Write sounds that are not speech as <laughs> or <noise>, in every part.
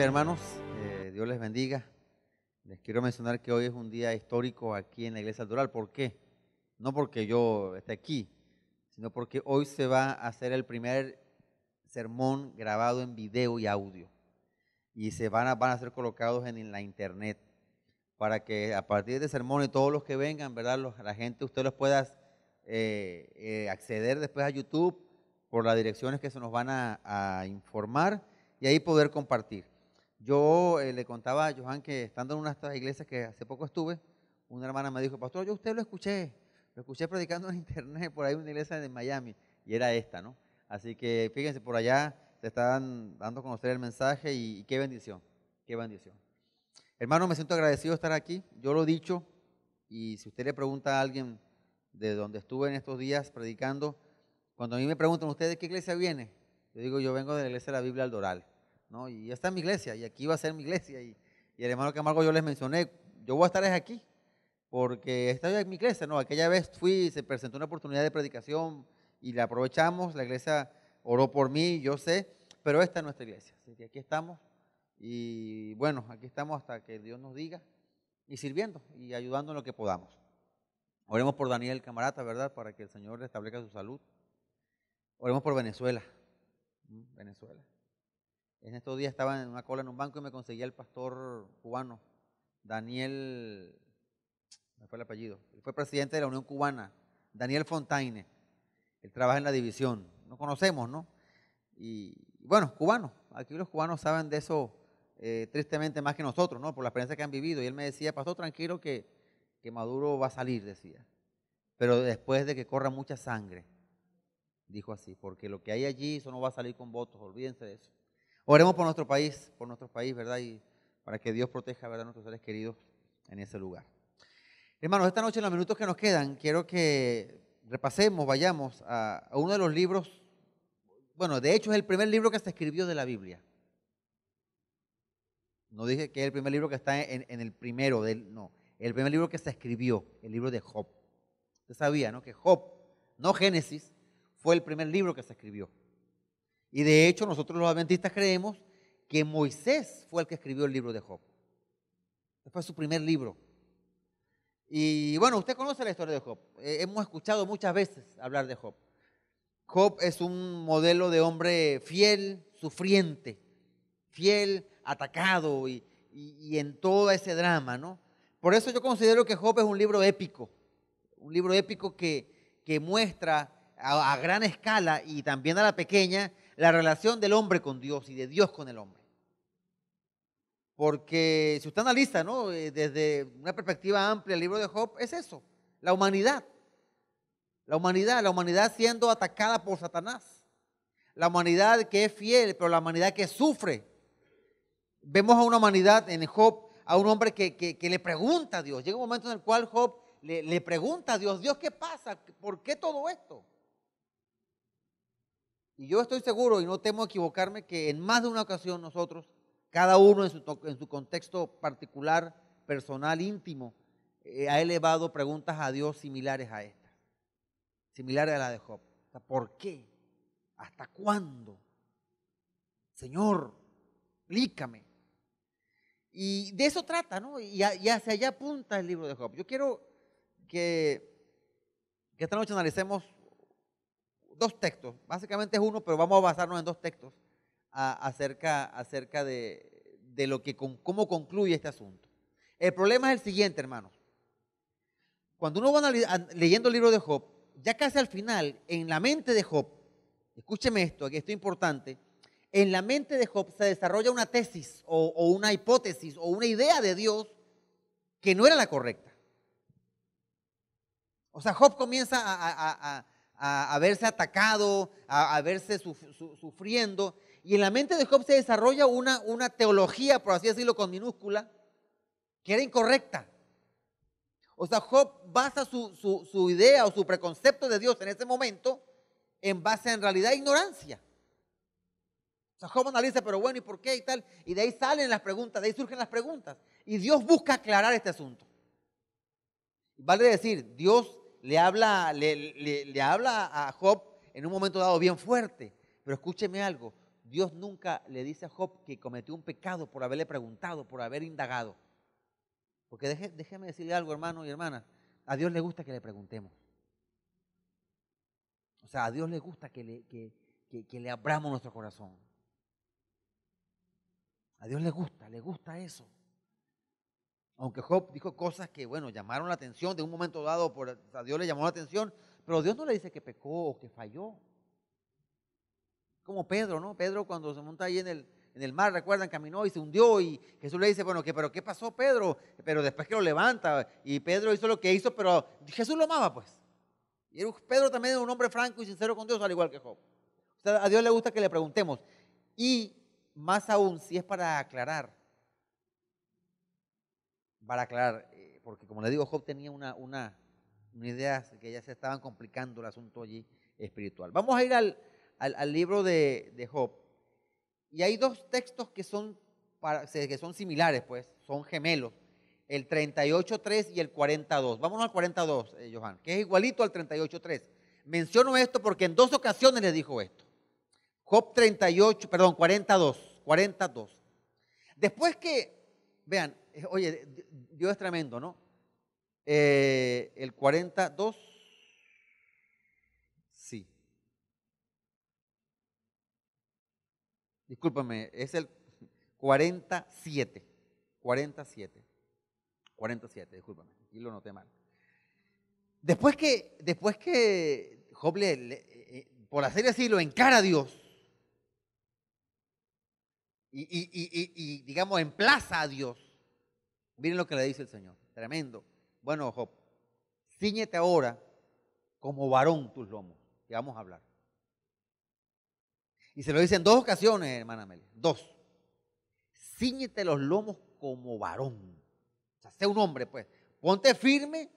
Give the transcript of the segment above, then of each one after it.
hermanos. Eh, Dios les bendiga. Les quiero mencionar que hoy es un día histórico aquí en la Iglesia Dural. ¿Por qué? No porque yo esté aquí, sino porque hoy se va a hacer el primer sermón grabado en video y audio. Y se van a, van a ser colocados en la internet para que a partir de este sermón y todos los que vengan, ¿verdad? la gente, usted los pueda eh, eh, acceder después a YouTube por las direcciones que se nos van a informar y ahí poder compartir. Yo eh, le contaba a Johan que estando en una de estas iglesias que hace poco estuve, una hermana me dijo, pastor, yo usted lo escuché, lo escuché predicando en <laughs> internet por ahí una iglesia de Miami, y era esta, ¿no? Así que fíjense, por allá se están dando a conocer el mensaje y, qué bendición, qué bendición. Hermano, me siento agradecido de estar aquí, yo lo he dicho, y si usted le pregunta a alguien de donde estuve en estos días predicando, cuando a mí me preguntan ustedes qué iglesia viene, yo digo, yo vengo de la iglesia de la Biblia al Doral. Y esta es mi iglesia, y aquí va a ser mi iglesia. Y, el hermano Camargo yo les mencioné, yo voy a estar aquí, porque esta es mi iglesia, ¿no? Aquella vez fui, se presentó una oportunidad de predicación y la aprovechamos, la iglesia oró por mí, yo sé, pero esta es nuestra iglesia. Así que aquí estamos y bueno, aquí estamos hasta que Dios nos diga y sirviendo y ayudando en lo que podamos. Oremos por Daniel Camarata, ¿verdad? Para que el Señor restablezca su salud. Oremos por Venezuela. Mm, Venezuela. En estos días estaba en una cola en un banco y me conseguía el pastor cubano, Daniel, me fue el apellido, él fue presidente de la Unión Cubana, Daniel Fontaine. Él trabaja en la división, no conocemos, ¿no? Y, bueno, cubano, aquí los cubanos saben de eso eh, tristemente más que nosotros, ¿no? Por la experiencia que han vivido. Y él me decía, pastor, tranquilo que, que Maduro va a salir, decía. Pero después de que corra mucha sangre, dijo así, porque lo que hay allí, eso no va a salir con votos, olvídense de eso. Oremos por nuestro país, por nuestro país, ¿verdad? Y para que Dios proteja, ¿verdad? A nuestros seres queridos en ese lugar. Hermanos, esta noche en los minutos que nos quedan, quiero que repasemos, vayamos a, uno de los libros, bueno, de hecho es el primer libro que se escribió de la Biblia. No dije que es el primer libro que está en, el primero, no, el primer libro que se escribió, el libro de Job. Usted sabía, ¿no? Que Job, no Génesis, fue el primer libro que se escribió. Y de hecho nosotros los adventistas creemos que Moisés fue el que escribió el libro de Job. Fue su primer libro. Y bueno, usted conoce la historia de Job. Eh, hemos escuchado muchas veces hablar de Job. Job es un modelo de hombre fiel, sufriente, fiel, atacado y, en todo ese drama, ¿no? Por eso yo considero que Job es un libro épico, un libro épico que, que muestra a, gran escala y también a la pequeña la relación del hombre con Dios y de Dios con el hombre. Porque si usted analiza, ¿no? Eh, desde una perspectiva amplia, el libro de Job es eso, la humanidad. La humanidad, la humanidad siendo atacada por Satanás. La humanidad que es fiel, pero la humanidad que sufre. Vemos a una humanidad en Job, a un hombre que, le pregunta a Dios. Llega un momento en el cual Job le, le pregunta a Dios, Dios, ¿qué pasa? ¿Por qué todo esto? Y yo estoy seguro, y no temo equivocarme, que en más de una ocasión nosotros, cada uno en su, en su contexto particular, personal, íntimo, eh, ha elevado preguntas a Dios similares a esta, similares a la de Job. ¿Por qué? ¿Hasta cuándo? Señor, explícame. Y de eso trata, ¿no? Y, hacia allá apunta el libro de Job. Yo quiero que, que esta noche analicemos dos textos, básicamente es uno, pero vamos a basarnos en dos textos acerca, acerca de, lo que, cómo concluye este asunto. El problema es el siguiente, hermanos. Cuando uno va leyendo el libro de Job, ya casi al final, en la mente de Job, escúcheme esto, aquí esto es importante, en la mente de Job se desarrolla una tesis o, una hipótesis o una idea de Dios que no era la correcta. O sea, Job comienza a a, verse atacado, a, verse sufriendo. Y en la mente de Job se desarrolla una, una teología, por así decirlo, con minúscula, que era incorrecta. O sea, Job basa su, idea o su preconcepto de Dios en ese momento en base en realidad a ignorancia. O sea, Job analiza, pero bueno, ¿y por qué? Y tal. Y de ahí salen las preguntas, de ahí surgen las preguntas. Y Dios busca aclarar este asunto. Vale decir, Dios le habla, le, habla a Job en un momento dado bien fuerte. Pero escúcheme algo, Dios nunca le dice a Job que cometió un pecado por haberle preguntado, por haber indagado. Porque déjeme decirle algo, hermano y hermanas, a Dios le gusta que le preguntemos. O sea, a Dios le gusta que le abramos nuestro corazón. A Dios le gusta, le gusta eso. Aunque Job dijo cosas que, bueno, llamaron la atención, de un momento dado por, a Dios le llamó la atención, pero Dios no le dice que pecó o que falló. Como Pedro, ¿no? Pedro cuando se monta ahí en el, en el mar, recuerdan, caminó y se hundió y Jesús le dice, bueno, ¿qué, pero ¿qué pasó Pedro? Pero después que lo levanta y Pedro hizo lo que hizo, pero Jesús lo amaba pues. Y Pedro también era un hombre franco y sincero con Dios, al igual que Job. a Dios le gusta que le preguntemos. Y más aún, si es para aclarar, para aclarar, eh, porque como le digo, Job tenía una, una, una, idea que ya se estaban complicando el asunto allí espiritual. Vamos a ir al, libro de, Job. Y hay dos textos que son, para, que son similares, pues, son gemelos. El 38.3 y el 42. Vámonos al 42, eh, Johan, que es igualito al 38.3. Menciono esto porque en dos ocasiones le dijo esto. Job 38, perdón, 42, 42. Después que, vean, eh, oye, Dios es tremendo, ¿no? Eh, el 42. Sí. Discúlpame, es el 47. 47. 47, discúlpame, y lo noté mal. Después que, después que Job eh, eh, por hacer así lo encara a Dios y digamos emplaza a Dios, Miren lo que le dice el Señor. Tremendo. Bueno, Job, ciñete ahora como varón tus lomos, y vamos a hablar. Y se lo dice en dos ocasiones, hermana Amelia. Dos. Ciñete los lomos como varón. O sea, sé un hombre, pues. Ponte firme.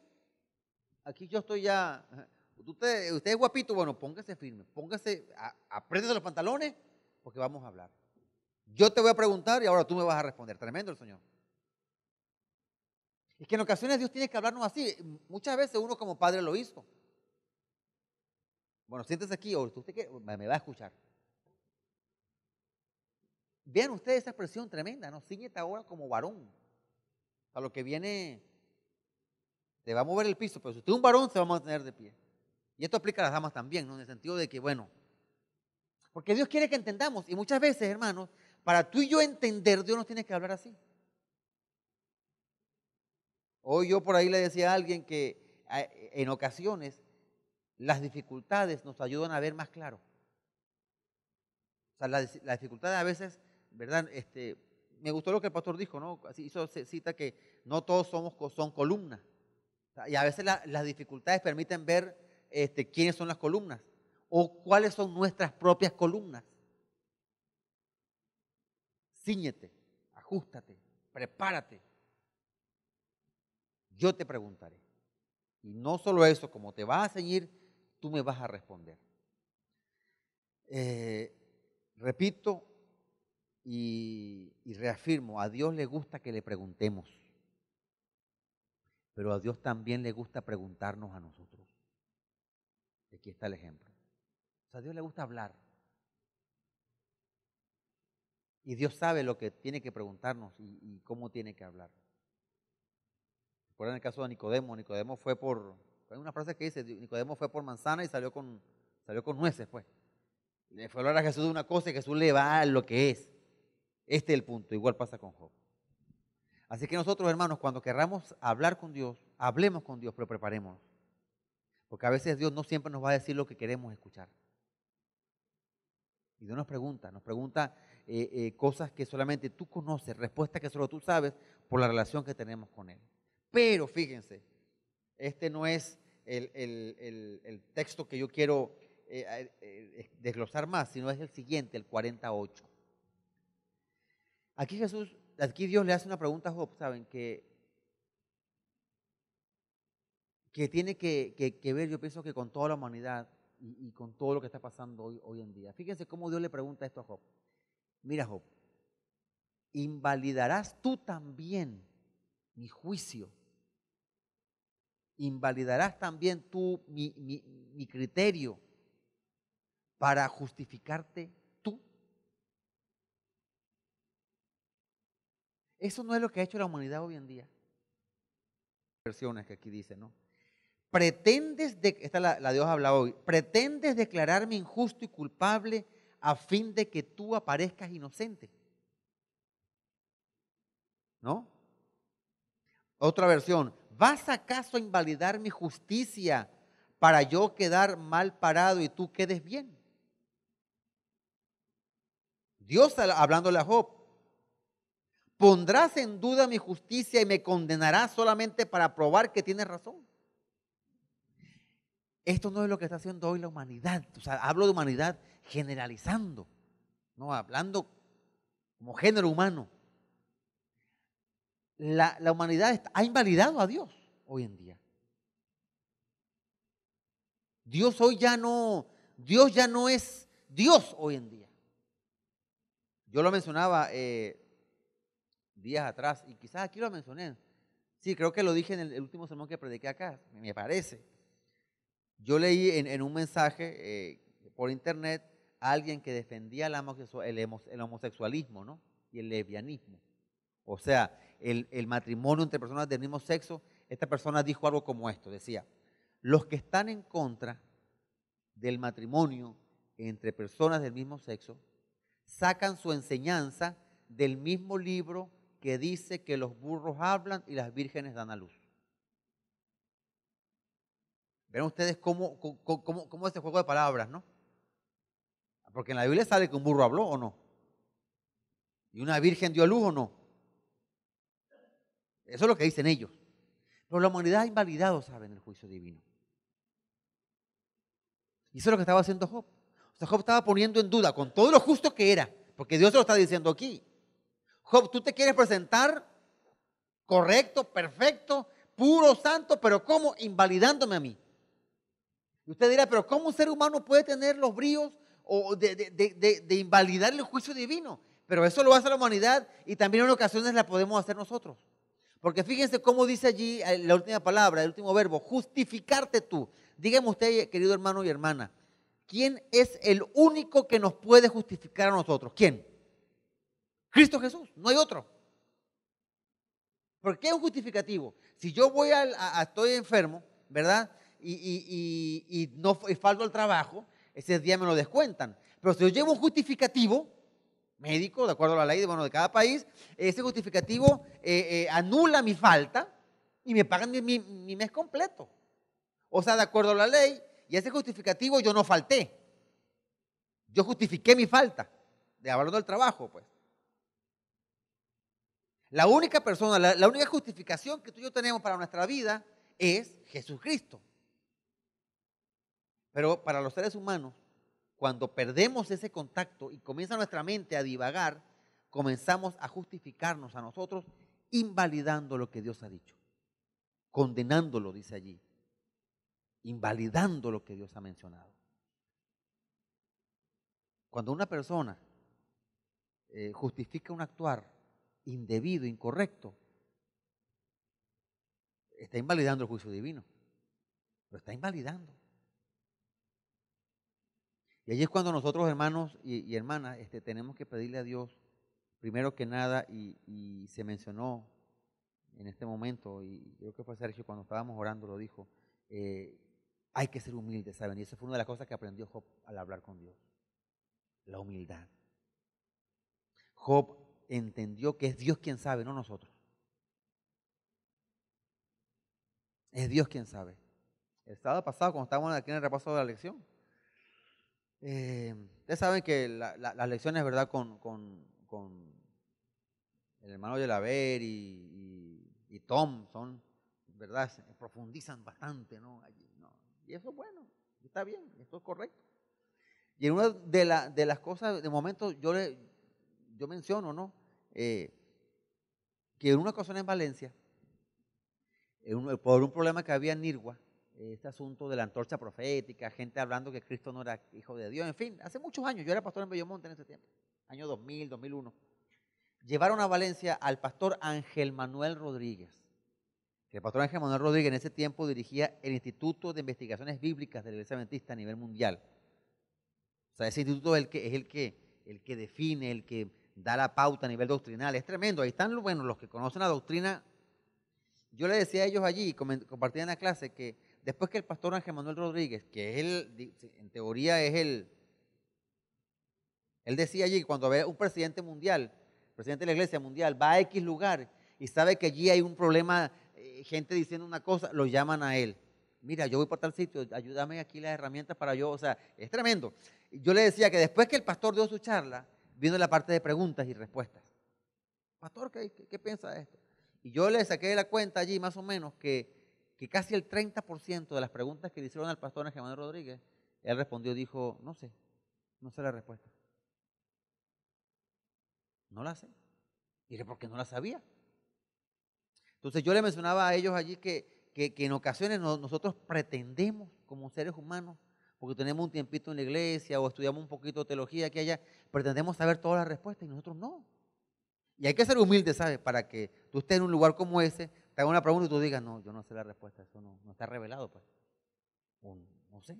Aquí yo estoy ya. Usted, es guapito, bueno, póngase firme. Póngase, apriétese los pantalones, porque vamos a hablar. Yo te voy a preguntar y ahora tú me vas a responder. Tremendo el Señor. Es que en ocasiones Dios tiene que hablarnos así. Muchas veces uno como padre lo hizo. Bueno, siéntese aquí, o usted me va a escuchar. Vean ustedes esa expresión tremenda, ¿no? Cíñete ahora como varón. A lo que viene, te va a mover el piso, pero si usted es un varón, se va a mantener de pie. Y esto aplica a las damas también, ¿no? En el sentido de que, bueno, porque Dios quiere que entendamos. Y muchas veces, hermanos, para tú y yo entender, Dios nos tiene que hablar así. Hoy yo por ahí le decía a alguien que e, en ocasiones las dificultades nos ayudan a ver más claro. O sea, las, dificultades a veces, ¿verdad? Este, me gustó lo que el pastor dijo, ¿no? Hizo cita que no todos somos, son columnas. Y a veces las dificultades permiten ver este, quiénes son las columnas o cuáles son nuestras propias columnas. Cíñete, ajustate, prepárate yo te preguntaré. Y no solo eso, como te vas a seguir, tú me vas a responder. Eh, repito y, reafirmo, a Dios le gusta que le preguntemos, pero a Dios también le gusta preguntarnos a nosotros. Aquí está el ejemplo. a Dios le gusta hablar. Y Dios sabe lo que tiene que preguntarnos y, y cómo tiene que hablar. Por en el caso de Nicodemo, Nicodemo fue por, hay una frase que dice, Nicodemo fue por manzana y salió con, salió con nueces, pues. Le fue a hablar a Jesús de una cosa y Jesús le va a lo que es. Este es el punto, igual pasa con Job. Así que nosotros, hermanos, cuando querramos hablar con Dios, hablemos con Dios, pero preparémonos. Porque a veces Dios no siempre nos va a decir lo que queremos escuchar. Y Dios nos pregunta, nos pregunta eh, eh, cosas que solamente tú conoces, respuestas que solo tú sabes por la relación que tenemos con Él. Pero fíjense, este no es el, texto que yo quiero eh, eh, eh, desglosar más, sino es el siguiente, el 48. Aquí Jesús, aquí Dios le hace una pregunta a Job, ¿saben? Que, tiene que, ver, yo pienso que con toda la humanidad y, con todo lo que está pasando hoy en día. Fíjense cómo Dios le pregunta esto a Job. Mira, Job, invalidarás tú también mi juicio invalidarás también tú mi, criterio para justificarte tú. Eso no es lo que ha hecho la humanidad hoy en día. Versiones que aquí dice, ¿no? Pretendes, de, esta la, la Dios habla hoy, pretendes declararme injusto y culpable a fin de que tú aparezcas inocente. ¿No? Otra versión, ¿vas acaso a invalidar mi justicia para yo quedar mal parado y tú quedes bien? Dios hablándole a Job, pondrás en duda mi justicia y me condenarás solamente para probar que tienes razón. Esto no es lo que está haciendo hoy la humanidad. O sea, hablo de humanidad generalizando, no hablando como género humano la, humanidad ha invalidado a Dios hoy en día. Dios hoy ya no, Dios ya no es Dios hoy en día. Yo lo mencionaba eh, días atrás y quizás aquí lo mencioné. Sí, creo que lo dije en el, último sermón que prediqué acá, me parece. Yo leí en, un mensaje eh, por internet a alguien que defendía el, homosexualismo ¿no? y el lesbianismo. O sea, el, matrimonio entre personas del mismo sexo, esta persona dijo algo como esto, decía, los que están en contra del matrimonio entre personas del mismo sexo sacan su enseñanza del mismo libro que dice que los burros hablan y las vírgenes dan a luz. Ven ustedes cómo, cómo, cómo, este juego de palabras, ¿no? Porque en la Biblia sale que un burro habló o no. Y una virgen dio a luz o no. Eso es lo que dicen ellos. Pero la humanidad ha invalidado, ¿saben?, el juicio divino. Y eso es lo que estaba haciendo Job. O sea, Job estaba poniendo en duda con todo lo justo que era, porque Dios lo está diciendo aquí. Job, tú te quieres presentar correcto, perfecto, puro, santo, pero ¿cómo? Invalidándome a mí. Y usted dirá, pero ¿cómo un ser humano puede tener los bríos o de, de, de, invalidar el juicio divino? Pero eso lo hace la humanidad y también en ocasiones la podemos hacer nosotros. Porque fíjense cómo dice allí eh, la última palabra, el último verbo, justificarte tú. Dígame usted, querido hermano y hermana, ¿quién es el único que nos puede justificar a nosotros? ¿Quién? Cristo Jesús, no hay otro. ¿Por qué un justificativo? Si yo voy a, estoy enfermo, ¿verdad? Y, no y falto al trabajo, ese día me lo descuentan. Pero si yo llevo un justificativo, médico, de acuerdo a la ley de, bueno, de cada país, ese justificativo eh, eh, anula mi falta y me pagan mi, mes completo. O sea, de acuerdo a la ley, y ese justificativo yo no falté. Yo justifiqué mi falta, de abandono del trabajo, pues. La única persona, la, la única justificación que tú y yo tenemos para nuestra vida es Jesucristo. Pero para los seres humanos, cuando perdemos ese contacto y comienza nuestra mente a divagar, comenzamos a justificarnos a nosotros, invalidando lo que Dios ha dicho, condenándolo, dice allí, invalidando lo que Dios ha mencionado. Cuando una persona eh, justifica un actuar indebido, incorrecto, está invalidando el juicio divino, lo está invalidando. Y allí es cuando nosotros, hermanos y, hermanas, este, tenemos que pedirle a Dios, primero que nada, y, se mencionó en este momento, y creo que fue Sergio cuando estábamos orando, lo dijo, eh, hay que ser humilde, ¿saben? Y esa fue una de las cosas que aprendió Job al hablar con Dios, la humildad. Job entendió que es Dios quien sabe, no nosotros. Es Dios quien sabe. El sábado pasado, cuando estábamos aquí en el repaso de la lección, ustedes eh, saben que las lecciones, ¿verdad? Con, el hermano Yelaber y, y, y, Tom son, ¿verdad? Se profundizan bastante, ¿no? Y eso es bueno, está bien, esto es correcto. Y en una de, las cosas, de momento, yo, le, yo menciono, ¿no? Eh, que en una ocasión en Valencia, por un problema que había en Nirgua, este asunto de la antorcha profética, gente hablando que Cristo no era hijo de Dios, en fin, hace muchos años, yo era pastor en Bellomonte en ese tiempo, año 2000, 2001, llevaron a Valencia al pastor Ángel Manuel Rodríguez, que el pastor Ángel Manuel Rodríguez en ese tiempo dirigía el Instituto de Investigaciones Bíblicas de la Iglesia Adventista a nivel mundial. O sea, ese instituto es el que, es el que, el que define, el que da la pauta a nivel doctrinal, es tremendo, ahí están bueno, los que conocen la doctrina. Yo le decía a ellos allí, compartían la clase, que después que el pastor Ángel Manuel Rodríguez, que él, en teoría es él, él decía allí, cuando ve un presidente mundial, presidente de la iglesia mundial, va a X lugar y sabe que allí hay un problema, eh, gente diciendo una cosa, lo llaman a él. Mira, yo voy por tal sitio, ayúdame aquí las herramientas para yo, o sea, es tremendo. Yo le decía que después que el pastor dio su charla, vino la parte de preguntas y respuestas. Pastor, ¿qué, qué piensa de esto? Y yo le saqué de la cuenta allí más o menos que que casi el 30% de las preguntas que le hicieron al pastor Germán Rodríguez, él respondió, dijo, no sé, no sé la respuesta. No la sé. y Dije, porque no la sabía. Entonces yo le mencionaba a ellos allí que, que, que en ocasiones nosotros pretendemos como seres humanos porque tenemos un tiempito en la iglesia o estudiamos un poquito teología aquí allá, pretendemos saber todas las respuestas y nosotros no. Y hay que ser humildes, ¿sabes? Para que tú estés en un lugar como ese, te hago una pregunta y tú digas, no, yo no sé la respuesta, eso no, está revelado, pues. no sé.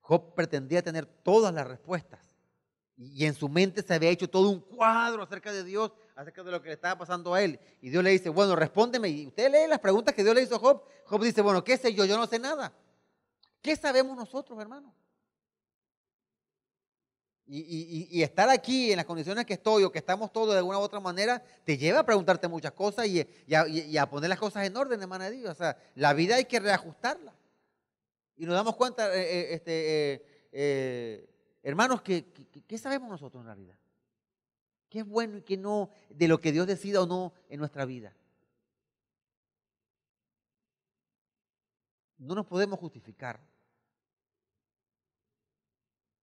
Job pretendía tener todas las respuestas y en su mente se había hecho todo un cuadro acerca de Dios, acerca de lo que le estaba pasando a él. Y Dios le dice, bueno, respóndeme. Y usted lee las preguntas que Dios le hizo a Job. Job dice, bueno, ¿qué sé yo? Yo no sé nada. ¿Qué sabemos nosotros, hermano? Y, estar aquí en las condiciones que estoy o que estamos todos de alguna u otra manera te lleva a preguntarte muchas cosas y, a, poner las cosas en orden, hermana de Dios. O sea, la vida hay que reajustarla. Y nos damos cuenta, eh, eh, este, eh, hermanos, que, ¿qué sabemos nosotros en la vida? ¿Qué es bueno y qué no de lo que Dios decida o no en nuestra vida? No nos podemos justificar.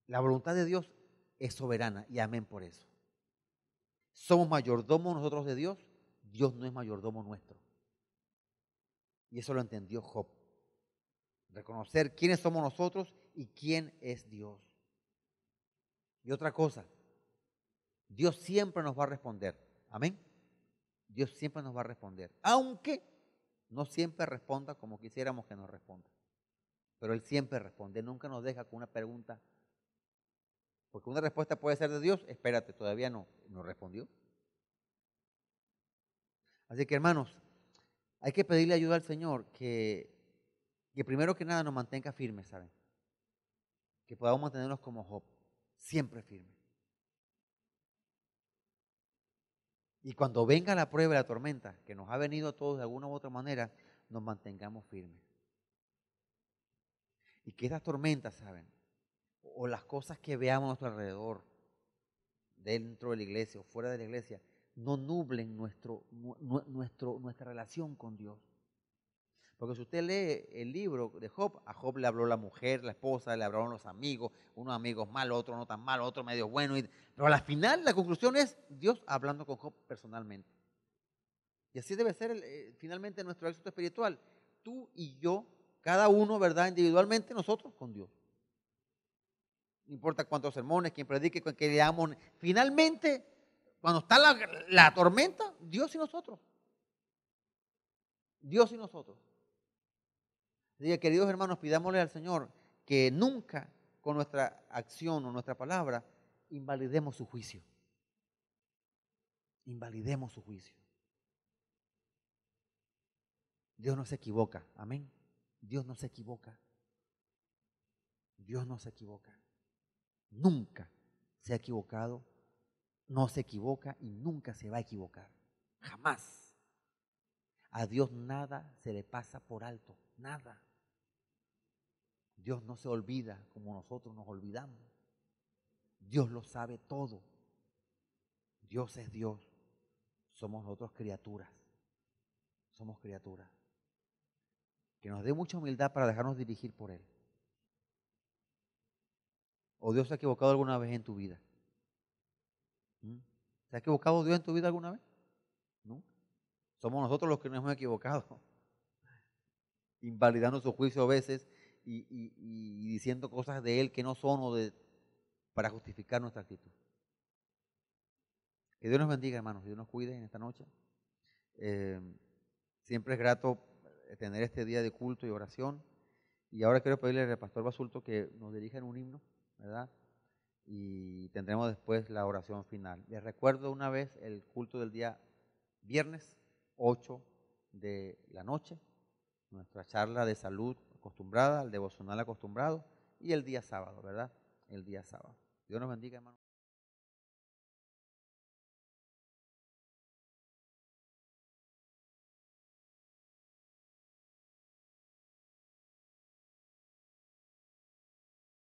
La voluntad de Dios es soberana y amén por eso. Somos mayordomos nosotros de Dios, Dios no es mayordomo nuestro. Y eso lo entendió Job. Reconocer quiénes somos nosotros y quién es Dios. Y otra cosa, Dios siempre nos va a responder. Amén. Dios siempre nos va a responder. Aunque no siempre responda como quisiéramos que nos responda. Pero Él siempre responde. Nunca nos deja con una pregunta porque una respuesta puede ser de Dios, espérate, todavía no, nos respondió. Así que hermanos, hay que pedirle ayuda al Señor que, que primero que nada nos mantenga firmes, ¿saben? Que podamos mantenernos como Job, siempre firmes. Y cuando venga la prueba y la tormenta, que nos ha venido a todos de alguna u otra manera, nos mantengamos firmes. Y que esas tormentas, ¿saben? o las cosas que veamos a nuestro alrededor, dentro de la iglesia o fuera de la iglesia, no nublen nuestro, nuestra relación con Dios. Porque si usted lee el libro de Job, a Job le habló la mujer, la esposa, le hablaron los amigos, unos amigos malos, otros no tan mal otro medio y Pero al final la conclusión es Dios hablando con Job personalmente. Y así debe ser eh, finalmente nuestro éxito espiritual. Tú y yo, cada uno, ¿verdad? Individualmente, nosotros con Dios. No importa cuántos sermones, quien predique, con qué leamos. Finalmente, cuando está la, la tormenta, Dios y nosotros. Dios y nosotros. Diga, queridos hermanos, pidámosle al Señor que nunca con nuestra acción o nuestra palabra invalidemos su juicio. Invalidemos su juicio. Dios no se equivoca. Amén. Dios no se equivoca. Dios no se equivoca nunca se ha equivocado, no se equivoca y nunca se va a equivocar. Jamás. A Dios nada se le pasa por alto, nada. Dios no se olvida como nosotros nos olvidamos. Dios lo sabe todo. Dios es Dios. Somos nosotros criaturas. Somos criaturas. Que nos dé mucha humildad para dejarnos dirigir por Él. ¿O Dios se ha equivocado alguna vez en tu vida? ¿Mm? ¿Se ha equivocado Dios en tu vida alguna vez? Nunca. Somos nosotros los que nos hemos equivocado. <laughs> Invalidando su juicio a veces y, diciendo cosas de Él que no son o de, para justificar nuestra actitud. Que Dios nos bendiga, hermanos, que Dios nos cuide en esta noche. Eh, siempre es grato eh, tener este día de culto y oración. Y ahora quiero pedirle al pastor Basulto que nos dirija en un himno. ¿verdad? Y tendremos después la oración final. Les recuerdo una vez el culto del día viernes 8 de la noche, nuestra charla de salud acostumbrada, el devocional acostumbrado, y el día sábado, ¿verdad? El día sábado. Dios nos bendiga, hermano.